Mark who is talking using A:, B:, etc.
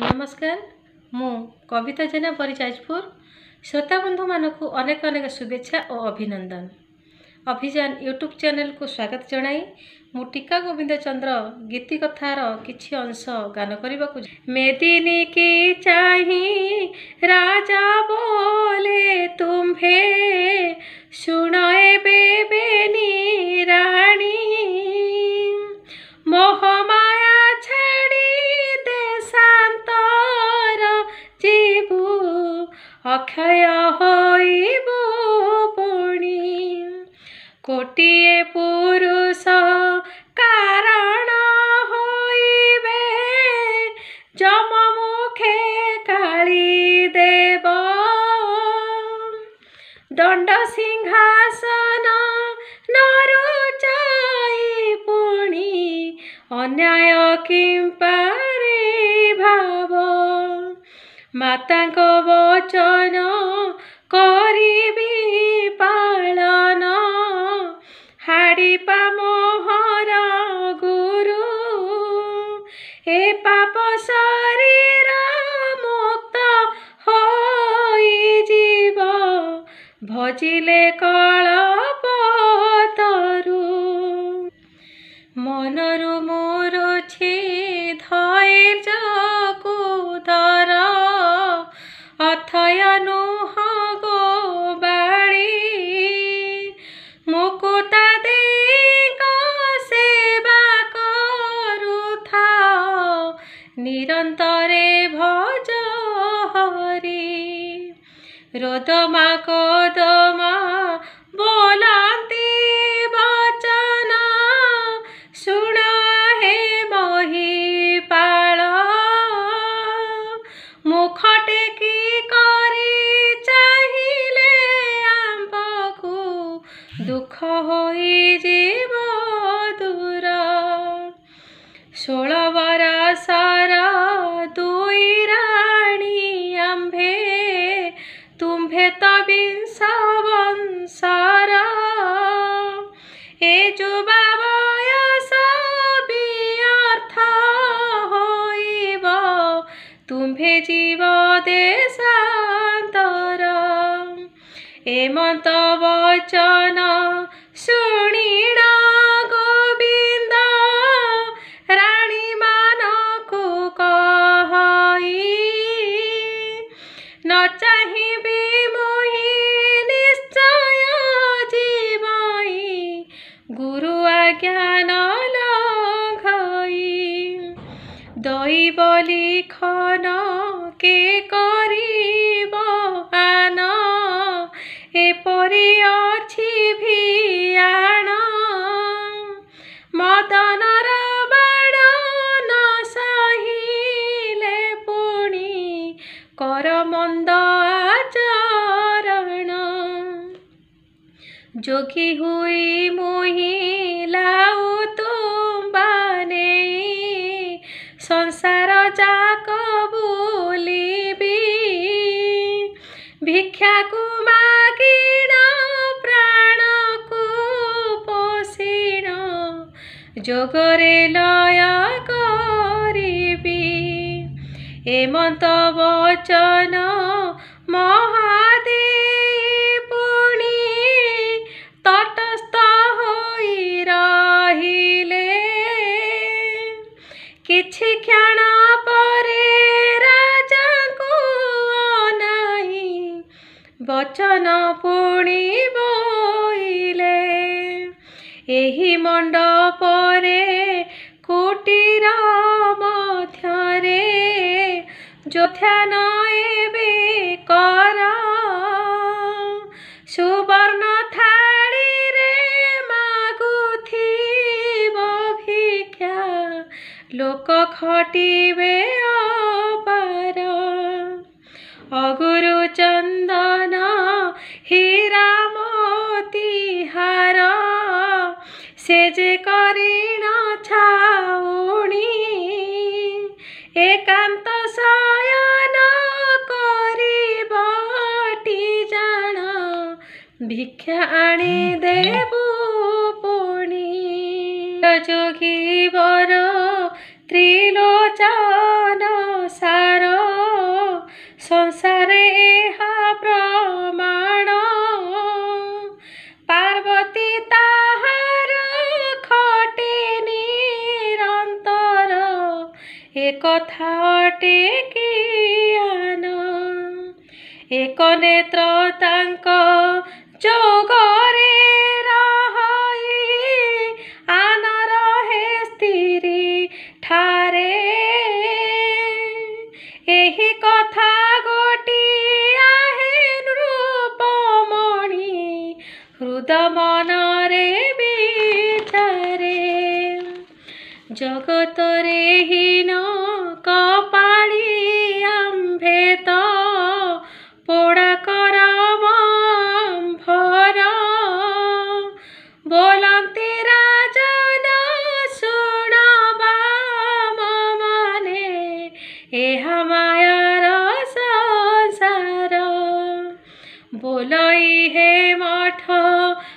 A: ନମସ୍କାର ମୁଁ କବିତା ଜେନା ପରିଯାଜପୁର ଶ୍ରୋତାବନ୍ଧୁମାନଙ୍କୁ ଅନେକ ଅନେକ ଶୁଭେଚ୍ଛା ଓ ଅଭିନନ୍ଦନ ଅଭିଯାନ ୟୁଟ୍ୟୁବ୍ ଚ୍ୟାନେଲକୁ ସ୍ୱାଗତ ଜଣାଇ ମୁଁ ଟିକା ଗୋବିନ୍ଦ ଚନ୍ଦ୍ର ଗୀତି କଥାର କିଛି ଅଂଶ ଗାନ କରିବାକୁ ମେଦିନୀ କି ଚାହିଁ ରାଜା ବୋଲେ ତୁମ୍ଭେ ଶୁଣ ଏବେ ବେନି କୋଟିଏ ପୁରୁଷ କାରଣ ହୋଇବେ ଯମ ମୁଖେ କାଳି ଦେବ ଦଣ୍ଡ ସିଂହାସନ ନରୁ ପୁଣି ଅନ୍ୟାୟ କିମ୍ପାରେ ଭାବ ମାତାଙ୍କ ବଚନ କରି ପାପ ଶରୀର ମୁକ୍ତ ହୋଇଯିବ ଭଜିଲେ କଳ ପତରୁ ମନରୁ রোদমা কদমা বোলাতে বচনা শুনা হে মহি পাল মুখটে কি করি চাহিলে আম্বকু দুঃখ হই যে দূর ষোল বরষ হবে সাবন সারা এ যো বাবায়া সাবি আর্থা হইব তুম্ভে জীব দেশান্তর এমন্ত বচনা কর মন্দ আচরণ যোগী হুই মহিলাও তোমানে সংসার যাক বুলিবি ভিক্ষাকু মাগিণ প্রাণকু পোষিণ যোগরে লয় হেমন্ত বচন মহাদে পুণি তটস্থ হই রহিলে কিছু ক্ষণ পরে রাজাকু নাই বচন পুণি বইলে ଏହି ମଣ୍ଡପରେ যোথা কর সুবর্ণ থাড়িরে মাগুথিব ভিক্ষা লোক খটিবে অপার অগুরু চন্দন হীরামতিহার সে যে করে ভিক্ষা আনি দেব পুণি যোগী বর ত্রিলোচন সার সংসারে এহা প্রমাণ পার্বতী তাহার খটে নিরন্তর এ কথা অটে কি এক নেত্র তাঙ্ক ଠାରେ ଏହି କଥା ଗୋଟିଏ ରୂପମଣି ହୃଦ ମନରେ ବି ବିଠାରେ ଜଗତରେ ହିନ କପାଳି ଆମ୍ଭେ ତ ପୋଡ଼ା କର ବୋଲା बोलाई है माठा